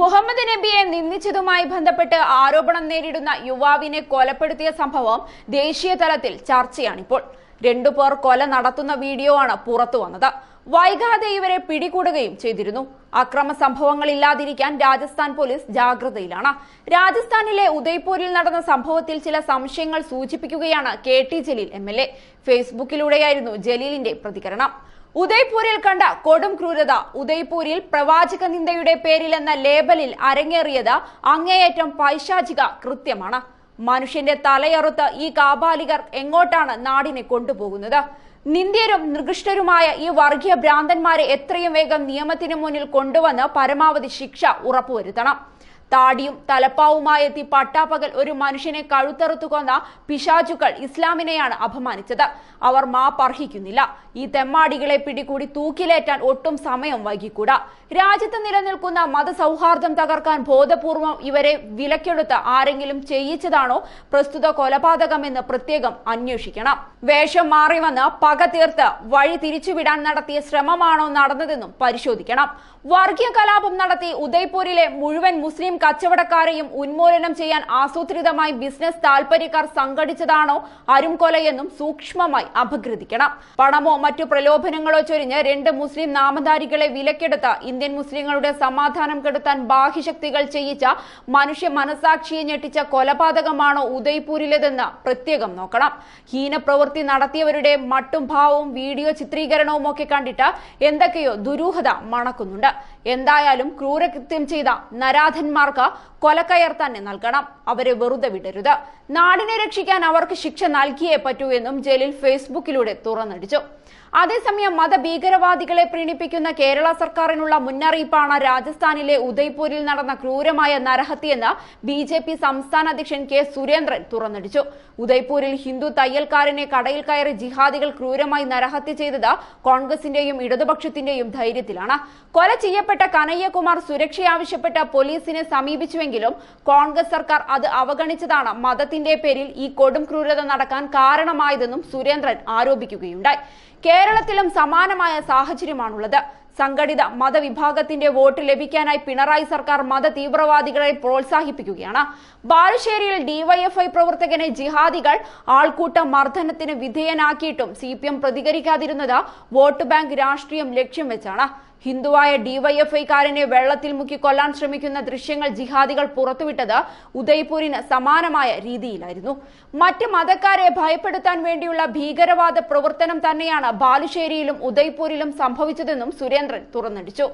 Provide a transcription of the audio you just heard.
മുഹമ്മദ് നബിയെ നിന്ദിച്ചതുമായി ബന്ധപ്പെട്ട് ആരോപണം നേരിടുന്ന യുവാവിനെ കൊലപ്പെടുത്തിയ സംഭവം ദേശീയ തലത്തിൽ ചർച്ചയാണിപ്പോൾ രണ്ടു പേർ കൊല നടത്തുന്ന വീഡിയോ ആണ് പുറത്തു വന്നത് വൈകാതെ ഇവരെ പിടികൂടുകയും ചെയ്തിരുന്നു അക്രമ സംഭവങ്ങൾ ഇല്ലാതിരിക്കാൻ രാജസ്ഥാൻ പോലീസ് ജാഗ്രതയിലാണ് രാജസ്ഥാനിലെ ഉദയ്പൂരിൽ നടന്ന സംഭവത്തിൽ ചില സംശയങ്ങൾ സൂചിപ്പിക്കുകയാണ് കെ ജലീൽ എം ഫേസ്ബുക്കിലൂടെയായിരുന്നു ജലീലിന്റെ പ്രതികരണം ഉദയ്പൂരിൽ കണ്ട കൊടും ക്രൂരത ഉദയ്പൂരിൽ പ്രവാചക നിന്ദയുടെ പേരിൽ എന്ന ലേബലിൽ അരങ്ങേറിയത് അങ്ങേയറ്റം പൈശാചിക കൃത്യമാണ് മനുഷ്യന്റെ തലയറുത്ത് ഈ കാബാലികർ എങ്ങോട്ടാണ് നാടിനെ കൊണ്ടുപോകുന്നത് നിന്ദ്യരും നികൃഷ്ടരുമായ ഈ വർഗീയ ഭ്രാന്തന്മാരെ എത്രയും വേഗം നിയമത്തിനു മുന്നിൽ കൊണ്ടുവന്ന് പരമാവധി ശിക്ഷ ഉറപ്പുവരുത്തണം താടിയും തലപ്പാവുമായി എത്തി പട്ടാപ്പകൽ ഒരു മനുഷ്യനെ കഴുത്തറുത്തു കൊന്ന പിശാചുക്കൾ ഇസ്ലാമിനെയാണ് അപമാനിച്ചത് അവർ മാപ്പർഹിക്കുന്നില്ല ഈ തെമ്മാടികളെ പിടികൂടി തൂക്കിലേറ്റാൻ ഒട്ടും സമയം വൈകിക്കൂടാ രാജ്യത്ത് നിലനിൽക്കുന്ന മതസൌഹാർദ്ദം തകർക്കാൻ ബോധപൂർവം ഇവരെ വിലക്കെടുത്ത് ആരെങ്കിലും ചെയ്യിച്ചതാണോ പ്രസ്തുത കൊലപാതകമെന്ന് പ്രത്യേകം അന്വേഷിക്കണം വേഷം മാറി വന്ന് പക തീർത്ത് വഴി തിരിച്ചുവിടാൻ നടത്തിയ ശ്രമമാണോ നടന്നതെന്നും പരിശോധിക്കണം വർഗീയ കലാപം നടത്തി ഉദയ്പൂരിലെ മുഴുവൻ മുസ്ലിം കച്ചവടക്കാരെയും ഉന്മൂലനം ചെയ്യാൻ ആസൂത്രിതമായി ബിസിനസ് താൽപര്യക്കാർ സംഘടിച്ചതാണോ അരുംകൊലയെന്നും സൂക്ഷ്മമായി അപഗ്രഥിക്കണം പണമോ മറ്റു പ്രലോഭനങ്ങളോ ചൊരിഞ്ഞ് രണ്ട് മുസ്ലിം നാമധാരികളെ വിലക്കെടുത്ത ഇന്ത്യ ഇന്ത്യൻ മുസ്ലിങ്ങളുടെ സമാധാനം കെടുത്താൻ ബാഹ്യശക്തികൾ ചെയ്യിച്ച മനുഷ്യ മനസാക്ഷിയെ ഞെട്ടിച്ച കൊലപാതകമാണോ ഉദയ്പൂരിലേതെന്ന് പ്രത്യേകം നോക്കണം ഹീനപ്രവൃത്തി നടത്തിയവരുടെ മട്ടും ഭാവവും വീഡിയോ ചിത്രീകരണവും ഒക്കെ കണ്ടിട്ട് എന്തൊക്കെയോ ദുരൂഹത മണക്കുന്നുണ്ട് എന്തായാലും ക്രൂരകൃത്യം ചെയ്ത നരാധന്മാർക്ക് കൊലക്കയർ തന്നെ നൽകണം അവരെ വെറുതെ വിടരുത് നാടിനെ രക്ഷിക്കാൻ അവർക്ക് ശിക്ഷ നൽകിയേ പറ്റൂ എന്നും ജലീൽ ഫേസ്ബുക്കിലൂടെ തുറന്നടിച്ചു അതേസമയം മതഭീകരവാദികളെ പ്രീണിപ്പിക്കുന്ന കേരള സർക്കാരിനുള്ള മുന്നറിയിപ്പാണ് രാജസ്ഥാനിലെ ഉദയ്പൂരിൽ നടന്ന ക്രൂരമായ നരഹത്യെന്ന് ബി ജെ പി സംസ്ഥാന അധ്യക്ഷൻ കെ സുരേന്ദ്രൻ തുറന്നടിച്ചു ഉദയ്പൂരിൽ ഹിന്ദു തയ്യൽക്കാരനെ കടയിൽ കയറി ജിഹാദികൾ ക്രൂരമായി നരഹത്യ ചെയ്തത് കോൺഗ്രസിന്റെയും ഇടതുപക്ഷത്തിന്റെയും ധൈര്യത്തിലാണ് കൊല ചെയ്യപ്പെട്ട കനയ്യകുമാർ സുരക്ഷ ആവശ്യപ്പെട്ട പോലീസിനെ സമീപിച്ചുവെങ്കിലും കോൺഗ്രസ് സർക്കാർ അത് അവഗണിച്ചതാണ് മതത്തിന്റെ പേരിൽ ഈ കൊടും ക്രൂരത നടക്കാൻ കാരണമായതെന്നും സുരേന്ദ്രൻ ആരോപിക്കുകയുണ്ടായി കേരളത്തിലും സമാനമായ സാഹചര്യമാണുള്ളത് സംഘടിത മതവിഭാഗത്തിന്റെ വോട്ട് ലഭിക്കാനായി പിണറായി സർക്കാർ മത തീവ്രവാദികളെ പ്രോത്സാഹിപ്പിക്കുകയാണ് ബാലുശ്ശേരിയിൽ ഡിവൈഎഫ്ഐ പ്രവർത്തകനെ ജിഹാദികൾ ആൾക്കൂട്ട മർദ്ദനത്തിന് വിധേയനാക്കിയിട്ടും സി പ്രതികരിക്കാതിരുന്നത് വോട്ട് ബാങ്ക് രാഷ്ട്രീയം ലക്ഷ്യം വെച്ചാണ് ഹിന്ദുവായ ഡിവൈഎഫ്ഐക്കാരനെ വെള്ളത്തിൽ മുക്കി കൊല്ലാൻ ശ്രമിക്കുന്ന ദൃശ്യങ്ങൾ ജിഹാദികൾ പുറത്തുവിട്ടത് ഉദയ്പൂരിന് സമാനമായ രീതിയിലായിരുന്നു മറ്റ് മതക്കാരെ ഭയപ്പെടുത്താൻ വേണ്ടിയുള്ള ഭീകരവാദ പ്രവർത്തനം തന്നെയാണ് ബാലുശ്ശേരിയിലും ഉദയ്പൂരിലും സംഭവിച്ചതെന്നും സുരേന്ദ്രൻ തുറന്നടിച്ചു